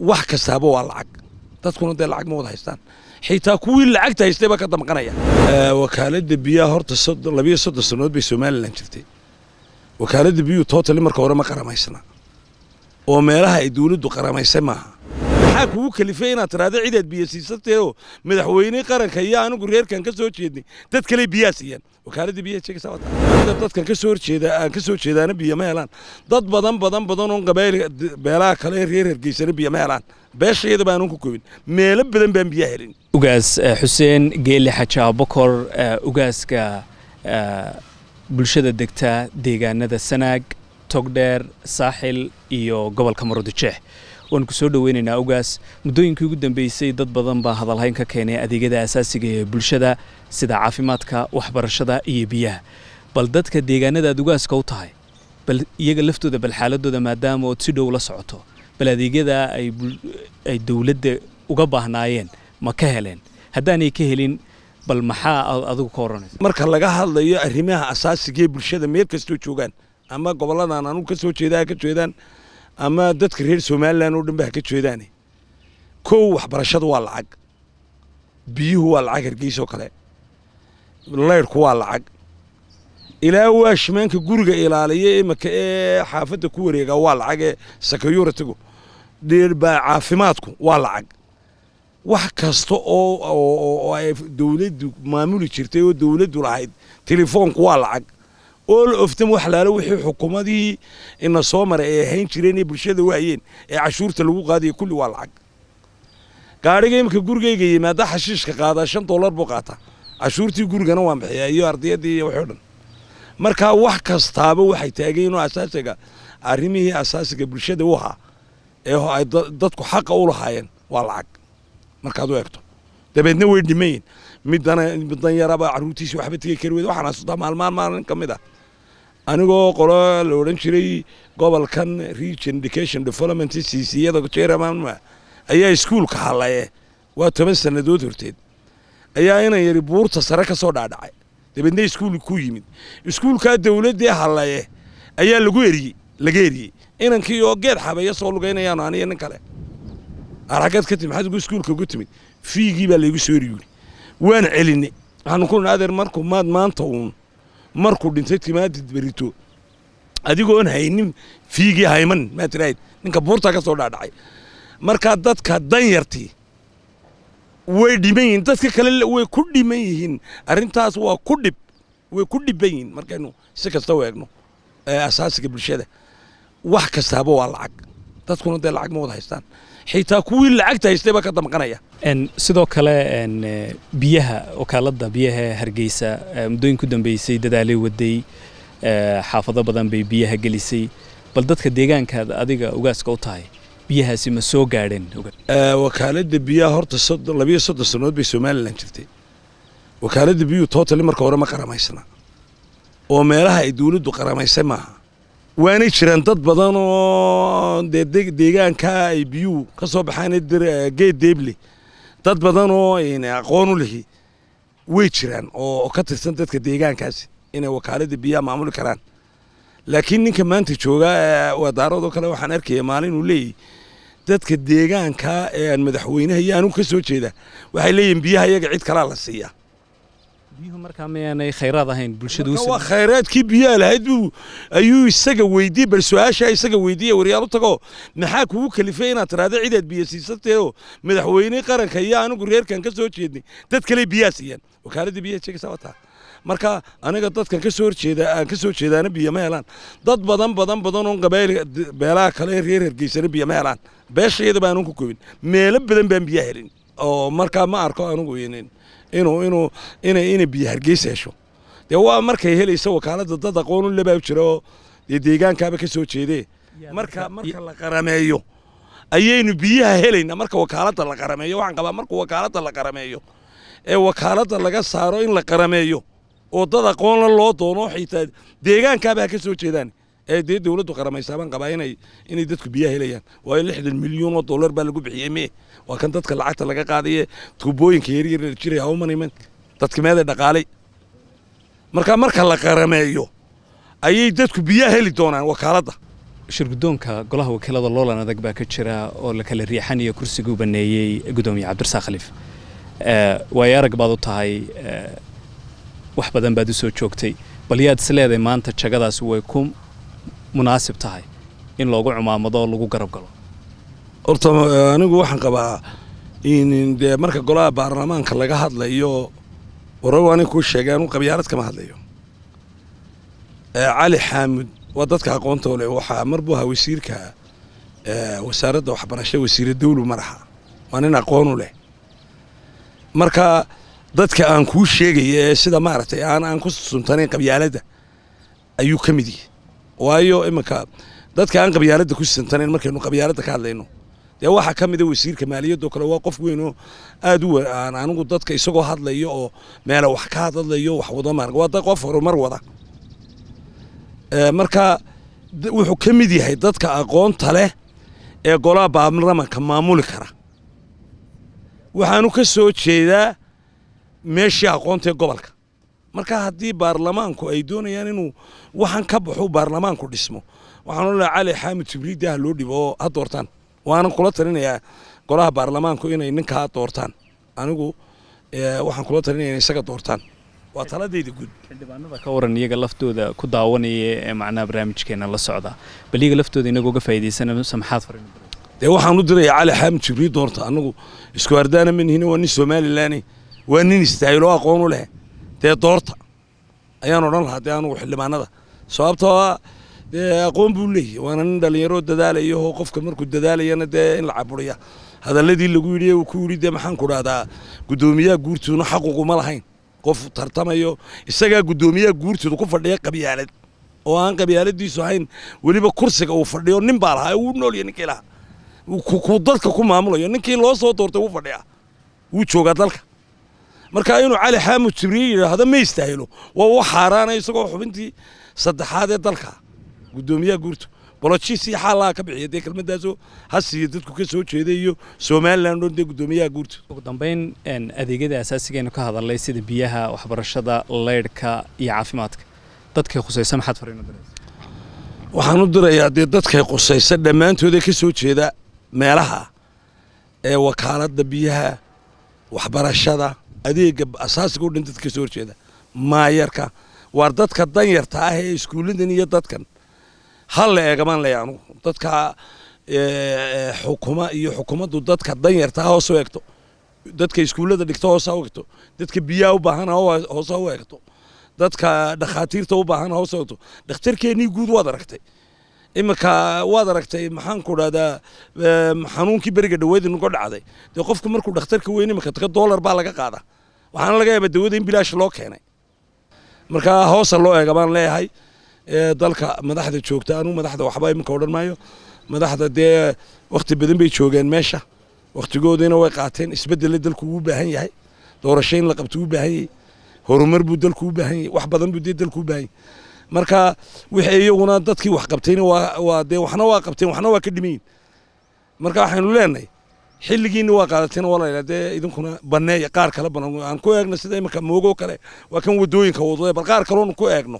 wax kastaaba waa lacag dadkuna dee lacag ma wada haystaan xitaa kuwii lacagta haystay baa ka damqanaya wakaaladda biyaha horta labiyo soddon sannood bay somalilan jirtay wakaaladda biyuhu totali marka hore ma qaramaysna oo meelaha ay dawladdu qaramaysay maaha maxaa kugu kalifay inaad tiraahdo cidaad biyo siisatayoo madaxweyne qaranka iyo anigu reerkan ka soo jeednay dad kale biyaha siiyaan wakaaladda biyaha sheegaysaa dadkan ka soo horjeeda aan ka soo jeedaana biyo ma helaan dad badan badan badan oon qabayl beelaha kale reer hargeysana biyo ma helaan beeshayada baanan ku kobin meelo badan baan biyaha helin ugaas eh, xuseen geeli xajaabokor eh, ugaaska eh, bulshada degta deegaanada sanaag togdheer saaxil iyo gobolka maroodijeex waan ku soo dhaweynaynaa ogaas muddooyinkii ugu dambeysay dad badan baa hadalhayn ka keenay adeegyada asaasiga ee bulshada sida caafimaadka waxbarashada iyo biyaha bal dadka deegaanada aad ugaaska u tahay bal iyaga laftooda bal xaaladooda maadaama ood si dhow la socoto bal adeegyada ay dowladda uga baahnaayeen ma ka heleen haddaanay ka helin bal maxaa aad adigu ka oranaysa marka laga hadlayo arrimaha asaasigaee bulshada meel kastoo joogaan ama gobolladan anugu ka soo jeedaa ka jeedaan ama dadka reer somalilan oo dhanbaha ka jeedaane kow waxbarashadu waa lacag biyuhu waa lacag hargeysoo kale layrhku waa lacag ilaa waashmaanka guriga ilaaliya imaka ee xaafadda ku wareegaa waa lacag ee lacagee sakayuratigu caafimaadku waa lacag wax kasta oo ay dowladdu maamuli jirtay oo dowladdu lahayd telefoonku waa lacag all of them wax laala wixii xukuumadii ina soo maray ay ahayn jireen ee bulshada waayeen ee cashuurta lagu qaadaya kulli waa lacag gaadhiga iminka gurigayga yimaada xashiishka qaadaa shan dollar buu qaataa cashuurtii gurigana waan bixiyaa iyo ardayaddii iyo waxoo dhan markaa wax kastaaba waxay taagayinoo asaasiga arrimihii asaasiga bulshada u ahaa ee ay dadku xaqa u lahaayeen waa lacag markaad u eegto dabeedna way dhimayin mid danyaraba carruurtiisi waxba tegi kari wed waxaan asutaa maalmaan maalin ka mid ah anigoo qola la odhan jiray gobolkan region education development siisiyada jermanma ayaa iskuulka halaye waa toban sannadood horteed ayaa inan yari buurta sare kasoo soo dhaadhacay dabeedna iskuul ku yimid iskuulkaa dawladdee halaye ayaa lagu eriyey laga eriyey inankii oo geed xabeeyo soo lugaynayaanu aniyo nin kale aragad ka timid maxaad iskuulka ugu timid fiigii baa laygu soo eriyuuli waan celinay waxaanu ku nidhi adeer marku maad maanta uun markuu dhintay timaadid berito adigoon haynin fiigii hayman maa ninka buurta ka soo dhaadhacay markaa dadka danyartii way dhiman yihiin dadka kale way ku dhiman yihiin arrintaas waa ku dhib way ku dhiban yihiin markaynu si kasta u eegno asaasiga bulshada wax kastaaba waa lacag dadkuna dee lacag ma wada haystaan xitaa kuwii lacagta haystayba ka damqanaya sidoo kale e, biyaha wakaaladda biyaha hargeysa e, muddooyin ku dambeysay dadaalay waday e, xaafado badan bay biyaha gelisay bal dadka deegaankaad adiga ugaaska u tahay biyahaasi ma soo gaadheen wakaalada biyaha horta labiyo soddon sannood bay somalilan jirtay wakaalada biyuhu tootali marka hore ma qaramaysna oo meelaha ay dawladdu qaramaysay maaha waana jiraan dad badan oo dee deegaankaa ay biyuhu ka soo baxaan geed deeble dad badan oo aqoon u lihi way jiraan oo ka tirsan dadka deegaankaasi inay wakaaladda biyaha maamuli karaan laakiin ninka maanta jooga wadaarado kale waxaan arkaya maalin uu leeyahy dadka deegaanka aan madaxweynaha iyo anigu ka soo jeeda waxay leeyihin biyaha iyaga cid kalaa la siiyaa biyuhu markaa miyaanay khayraad ahayn bulshadu waa khayraadkii biyaa lahayd buu ayuu isaga weydiiyey bal su-aashaa isaga weydiiya waryaal u tago maxaa kugu kalifay inaad tiraahdo cidaad biyo siisatayoo madaxweyne qaranka iyo anigu reerkan ka soo jeednay dad kale biyaa siiyaan wakaaladii biyaha sheegaysaa wataa marka aniga dadkan kasoo horjeeda aan kasoo jeedaana biyo ma helaan dad badan badan badan oon qabaayil beelaha kale reer hergeysana biyo ma helaan beeshayada baanan ku koobin meelo badan baan biyaa helin oo markaa ma arko anigu weynayn inuu inuu ina inay biyo hargeysa hesho dee waa markay helaysa wakaaladda dad aqoonu lebaa jira oo dee deegaankaaba ka soo jeedee marka marka la qarameeyo ayaynu biyaha helayna marka wakaaladda la qarameeyo waxaan qabaa marka wakaaladda la qarameeyo ee wakaaladda laga saaro in la qarameeyo oo dad aqoonla loo doono xitaa deegaankaaba ha ka soo jeedaan هذه إيه، دولة قرما يسابن قبائل إن يدتك بيها هلا يعني ويلحد المليون دولار بلقوا بحيمه وكان تدك العات لقى قاضية إيه، تبوين كيرير تشري هوما نيمان تدك ماذا دقالي مركا مركا لا قرما يو أي يدتك بيها هلا دونا وكالتا شرق دونك قلها وكلا ضلولا أنا ذك باك تشرى ولا كلا ريحانية كرسي جوبا نيي قدومي عبد الرسا خليف آه، ويارك بعض الطهاي آه، وحبدا بعد سوى شوكتي بليات سلاده مانتا تشغلها سوى كوم munaasib tahay in loogu cumaamado oo lagu garab galo horta eh, anigu waxaan qabaa in dee marka golaha baarlamaanka laga hadlayo wararwa anig kuu sheegay anuu qabyaarad kama hadlayo eh, cali xaamud waa dadka aqoonta u waxaa mar buu ahaa wasiirka eh, wasaaradda waxbarashada wasiire dawlu maraha waa nin aqoon u leh marka dadka aan kuu sheegaya ee sida maaragtay aan aan ku suntanayn qabyaaladda ayuu ka mid yahay waayo iminka dadka aan qabyaaladda ku sisantanan markaynu qabyaaladda ka hadlayno dee waxaa ka mida wasiirka maaliyadoo kale waa qof weynoo aad u anigu dadka isagoo hadlayo oo meela wax ka hadlayo wax wado maarag waa qof horumar wada marka wuxuu ka mid yahay dadka aqoonta leh ee golaha baarlamanka maamuli kara waxaanu ka soo jeedaa meeshii aqoontaee gobolka marka haddii baarlamaanku ay doonayaan inuu waxaan ka baxuu baarlamaanku dhismo waxaan odhanaya cali xaamid jibriidaha loo dhibo oo ha doortaan waanan kula talinayaa golaha baarlamaanku inay ninkaa doortaan anigu waxaan kula talinaya inay isaga doortaan waa taladayda guud xildhibaanada ka waran iyaga laftooda ku daawanaya ee macnaha barnaamijkeena la socda bal iyaga laftooda inagoo ga faa'iidaysana samxaad farin dee waxaan u dirayaa cali xaamid jibriid doorta anagu isku hardaana manihina waa nin somalilaani waa nin aqoon u leh dee doorta ayaan odhan lahaa dee anugu xildhibaanada sababtoo ah, dee aqoon buu leeyahy waana nin dhallinyaroo dadaalayaoo qofka markuu dadaalayana dee in la caburiya hadalladii lagu yidhi uu ku yidhi dee maxaan ku dhahdaa guddoomiyaha guurtuuna xaquguma lahayn qof tartamayo isagaa guddoomiyaha guurtidu ku fadhiya qabyaalad oo aan qabyaaladiisu ahayn weliba kursiga uu fadhiyo nin baa lahaa uu noolya ninkii lahaa dadka ku maamulayo ninkii loo soo doortay wuu fadhiyaa wuu joogaa dalka marka inuu cali xaamud jibriil yidhaahdo ma istaahilo waa u xaaraana isagoo xubintii saddexaad ee dalka guddoomiyaha guurtu bolojis iyo xaalaha ka bixiya dee kelmaddaasoo has iyo dadku ka soo jeeday iyo somalilan oo dee guddoomiyaha guurtu ugu dambayn adeegyada aasaasigeenu ka hadalnay sida biyaha waxbarashada laydhka iyo caafimaadka dadkay khusaysa maxaad fariin u diraysa waxaan u dirayaa dee dadkay khusaysa dhammaantoodee ka soo jeeda meelaha ee wakaaladda biyaha waxbarashada adeega asaasiga u dhan dadka ka soo horjeeda maayarka waar dadka danyarta ah ee iskuulladan iyo dadkan hal la eegamaan leeya anugu dadka eh, xukuma iyo xukumaddu dadka danyarta ah hoos u eegto dadka iskuullada dhigto hoos u eegto dadka biyaha u baahana ah hoos u eegto dadka dhakhaatiirta u baahana ah hoos u eegto dhakhtarkeennii guud waad aragtay imika waad aragtay maxaan ku dhahdaa xanuunkii beriga dhaweeda nuga dhacday dee qofku markuu dhakhtarka weyn iminka taga doolar baa laga qaada waxaana laga yaabaa dawada in bilaash loo keenay markaa hoosa loo eega baan leeyahay dalka madaxda joogta anuu madaxda waxba iminka odhan maayo madaxda dee wakhti badan bay joogeen meesha wakhtigoodina way qaateen isbedelle dalku uu baahan yahay doorasho in la qabto uu baahan yahay horumar buu dalku u baahan yahay wax badan buu dee dalku u baahan yahay marka wixii iyaguna dadkii wax qabtayna waa dee waxna waa qabteen waxna waa ka dhimiyin marka waxaynu leenahay xilligiinna waa qaadateena walaala dee idinkuna baneeya qaar kale banan aan ku eegno sida iminka moogo kale waa kan wadooyinka wadoe bal qaar kaloonu ku eegno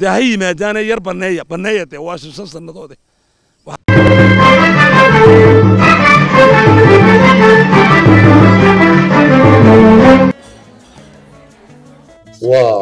dee ha yimaadaane yar baneeya baneeya dee waa susan sannadoode Wow